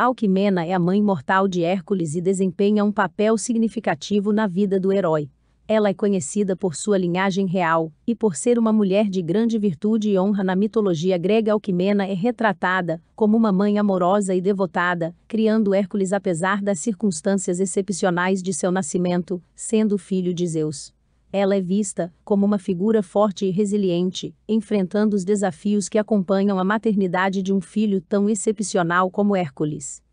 Alquimena é a mãe mortal de Hércules e desempenha um papel significativo na vida do herói. Ela é conhecida por sua linhagem real e por ser uma mulher de grande virtude e honra na mitologia grega. Alquimena é retratada como uma mãe amorosa e devotada, criando Hércules apesar das circunstâncias excepcionais de seu nascimento, sendo filho de Zeus. Ela é vista como uma figura forte e resiliente, enfrentando os desafios que acompanham a maternidade de um filho tão excepcional como Hércules.